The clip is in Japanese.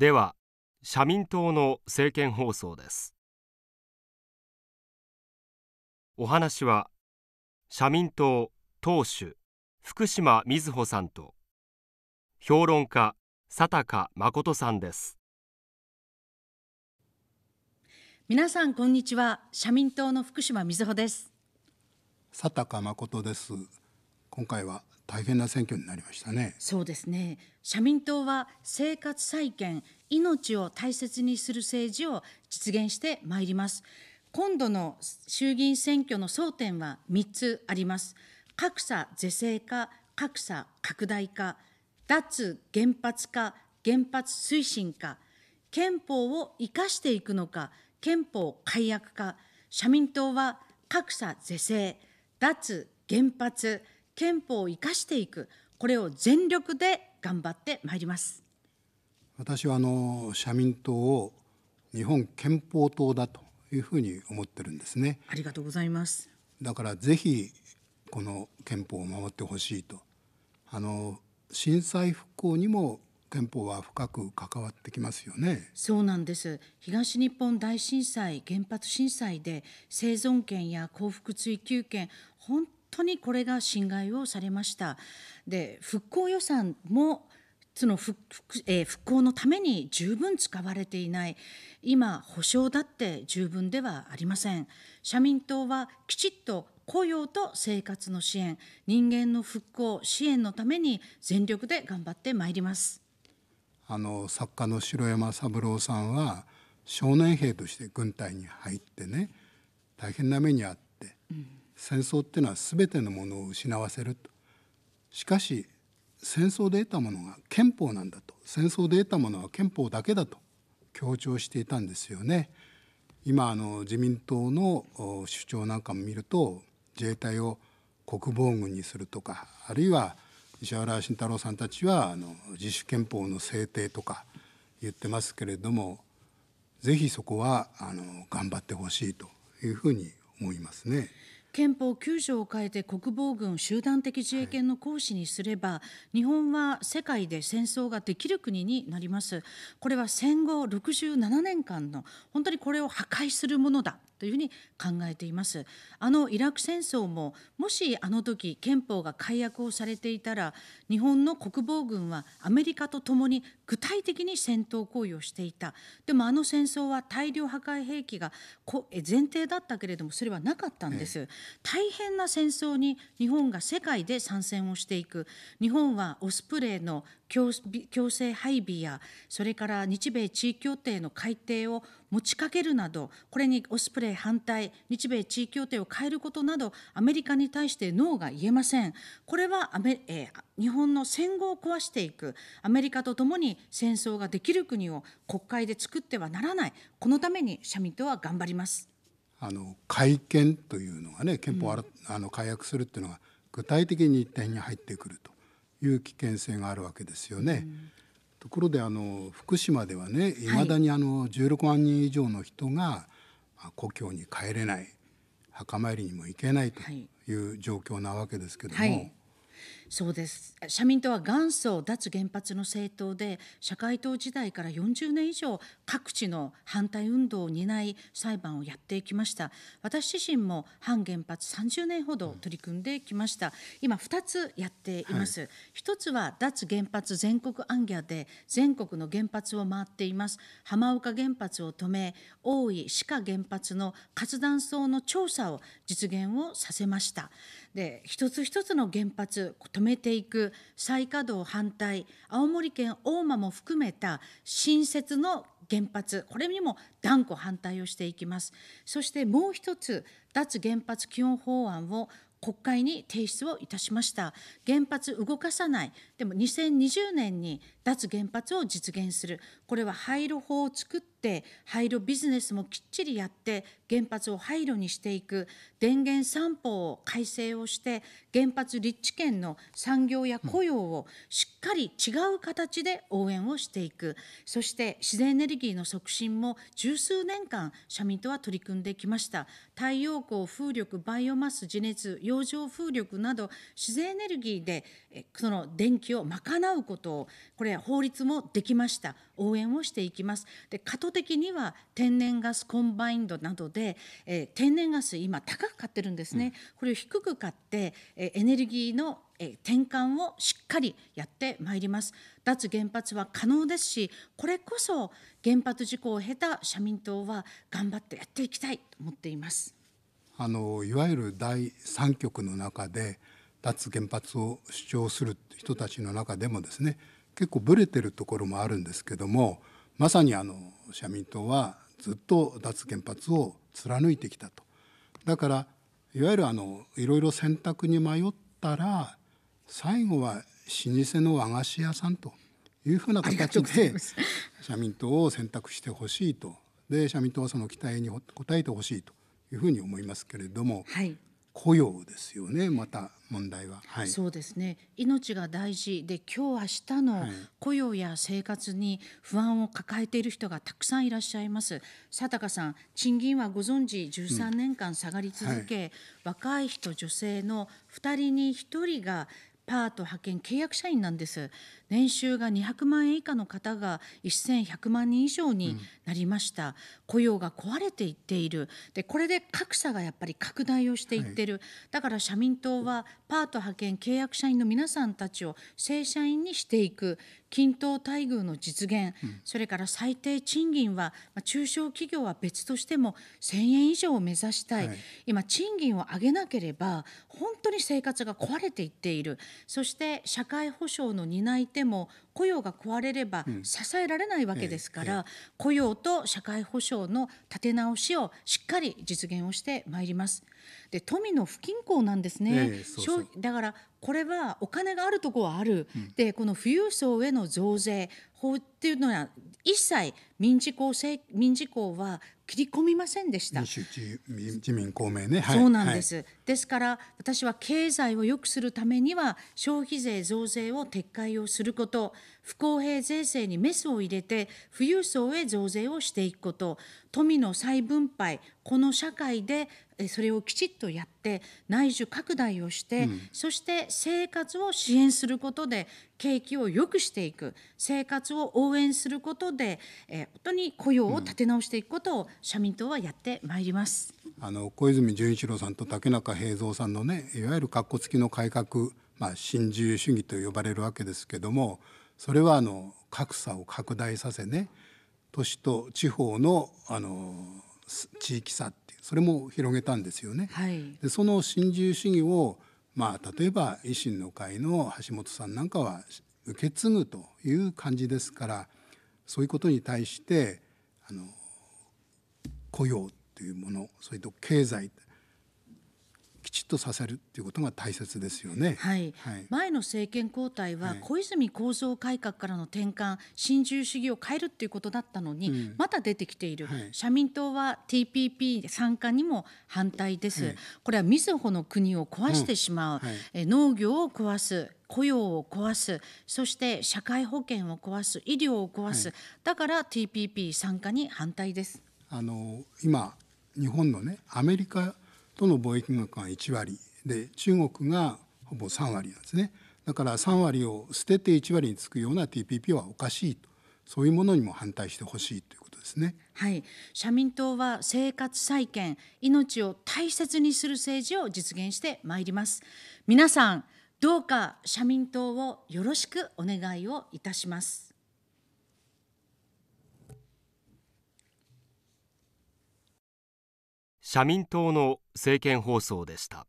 では社民党の政見放送ですお話は社民党党首福島みずほさんと評論家佐高誠さんです皆さんこんにちは社民党の福島みずほです佐高誠です今回は大変な選挙になりましたね。そうですね。社民党は生活再建、命を大切にする政治を実現してまいります。今度の衆議院選挙の争点は3つあります。格差是正化、格差拡大化、脱原発化、原発推進化、憲法を生かしていくのか、憲法改悪化、社民党は格差是正、脱原発、憲法を生かしていく、これを全力で頑張ってまいります私はあの社民党を日本憲法党だというふうに思ってるんですね。ありがとうございますだからぜひこの憲法を守ってほしいとあの震災復興にも憲法は深く関わってきますよねそうなんです東日本大震災原発震災で生存権や幸福追求権本当にこれが侵害をされました。で復興予算もその復,、えー、復興のために十分使われていない今保償だって十分ではありません社民党はきちっと雇用と生活の支援人間の復興支援のために全力で頑張ってまいりますあの作家の城山三郎さんは少年兵として軍隊に入ってね大変な目にあって、う戦争っていうのは全てのものを失わせるとしかし戦争で得たものが憲法なんだと戦争で得たものは憲法だけだと強調していたんですよね。今あの自民党の主張なんかも見ると自衛隊を国防軍にするとかあるいは石原慎太郎さんたちはあの自主憲法の制定とか言ってますけれどもぜひそこはあの頑張ってほしいというふうに思いますね。憲法9条を変えて国防軍集団的自衛権の行使にすれば、はい、日本は世界で戦争ができる国になりますこれは戦後67年間の本当にこれを破壊するものだというふうに考えていますあのイラク戦争ももしあの時憲法が改悪をされていたら日本の国防軍はアメリカともに具体的に戦闘行為をしていたでもあの戦争は大量破壊兵器が前提だったけれどもそれはなかったんです、ええ大変な戦争に日本が世界で参戦をしていく日本はオスプレイの強制配備やそれから日米地位協定の改定を持ちかけるなどこれにオスプレイ反対日米地位協定を変えることなどアメリカに対してノーが言えませんこれはアメ、えー、日本の戦後を壊していくアメリカと共に戦争ができる国を国会で作ってはならないこのために社民党は頑張ります。あの改憲というのがね憲法を、うん、あの改悪するっていうのが具体的に一点に入ってくるという危険性があるわけですよね。うん、ところであの福島ではねいまだにあの16万人以上の人が、は故郷に帰れない墓参りにも行けないという状況なわけですけども。はいはいそうです社民党は元祖脱原発の政党で社会党時代から40年以上各地の反対運動を担い裁判をやってきました私自身も反原発30年ほど取り組んできました、うん、今2つやっています、はい、1つは脱原発全国アンギャで全国の原発を回っています浜岡原発を止め大井歯科原発の活断層の調査を実現をさせましたで一つ一つの原発止めていく再稼働反対青森県大間も含めた新設の原発これにも断固反対をしていきますそしてもう一つ脱原発基本法案を国会に提出をいたしました原発動かさないでも2020年に脱原発を実現するこれは廃炉法を作って廃炉ビジネスもきっちりやって原発を廃炉にしていく電源3法を改正をして原発立地圏の産業や雇用をしっかり違う形で応援をしていくそして自然エネルギーの促進も十数年間社民党は取り組んできました太陽光風力バイオマス地熱洋上風力など自然エネルギーでその電気を賄うことをこれ法律もできました応援援をしていきます。で過渡的には天然ガスコンバインドなどで、えー、天然ガス今高く買ってるんですね、うん、これを低く買って、えエネルギーの転換をしっかりやってまいります脱原発は可能ですしこれこそ原発事故を経た社民党は頑張ってやっていきたいと思っていますあのいわゆる第三極の中で脱原発を主張する人たちの中でもですね結構ぶれてるところもあるんですけどもまさにあの社民党はずっと脱原発を貫いてきたと。だからいわゆるあのいろいろ選択に迷ったら最後は老舗の和菓子屋さんというふうな形で社民党を選択してほしいとで社民党はその期待に応えてほしいというふうに思いますけれども、はい、雇用ですよねまた問題は、はい、そうですね命が大事で今日明日の雇用や生活に不安を抱えている人がたくさんいらっしゃいます佐高さん賃金はご存知13年間下がり続け、うんはい、若い人女性の2人に1人がパート派遣契約社員なんです年収が200万円以下の方が1100万人以上になりました、うん、雇用が壊れていっているでこれで格差がやっぱり拡大をしていってる、はい、だから社民党はパート派遣契約社員の皆さんたちを正社員にしていく均等待遇の実現、うん、それから最低賃金は、まあ、中小企業は別としても1000円以上を目指したい、はい、今賃金を上げなければ本当に生活が壊れていっているそして社会保障の担い手ても雇用が壊れれば支えられないわけですから、雇用と社会保障の立て直しをしっかり実現をしてまいります。で富の不均衡なんですね、えー、そうそうだからこれはお金があるとこはある、うん、でこの富裕層への増税法っていうのは一切民事公民事公は切り込みませんでした自民公明ね、はい、そうなんです、はい、ですから私は経済を良くするためには消費税増税を撤回をすること不公平税制にメスを入れて富裕層へ増税をしていくこと富の再分配この社会でそれをきちっとやって内需拡大をして、うん、そして生活を支援することで景気を良くしていく生活を応援することで、えー、本当に雇用を立て直していくことを社民党はやってまいります、うん、あの小泉純一郎さんと竹中平蔵さんのねいわゆる格好付きの改革、まあ、新自由主義と呼ばれるわけですけどもそれはあの格差を拡大させね、都市と地方のあの地域差っていうそれも広げたんですよね。はい、でその新自由主義をまあ例えば維新の会の橋本さんなんかは受け継ぐという感じですからそういうことに対してあの雇用というものそれと経済きちっとさせるっていうことが大切ですよね。はい。はい、前の政権交代は小泉構造改革からの転換、新自由主義を変えるっていうことだったのに、うん、また出てきている、はい、社民党は TPP 参加にも反対です。はい、これはみずほの国を壊してしまう、え、うん、農業を壊す。雇用を壊すそして社会保険を壊す医療を壊す、だから TPP 参加に反対ですあの今日本のねアメリカとの貿易額が1割で中国がほぼ3割なんですねだから3割を捨てて1割につくような TPP はおかしいとそういうものにも反対してほしいということですね。はい、社民党は生活再建、命を大切にする政治を実現してまいります。皆さん、どうか社民党をよろしくお願いをいたします。社民党の政見放送でした。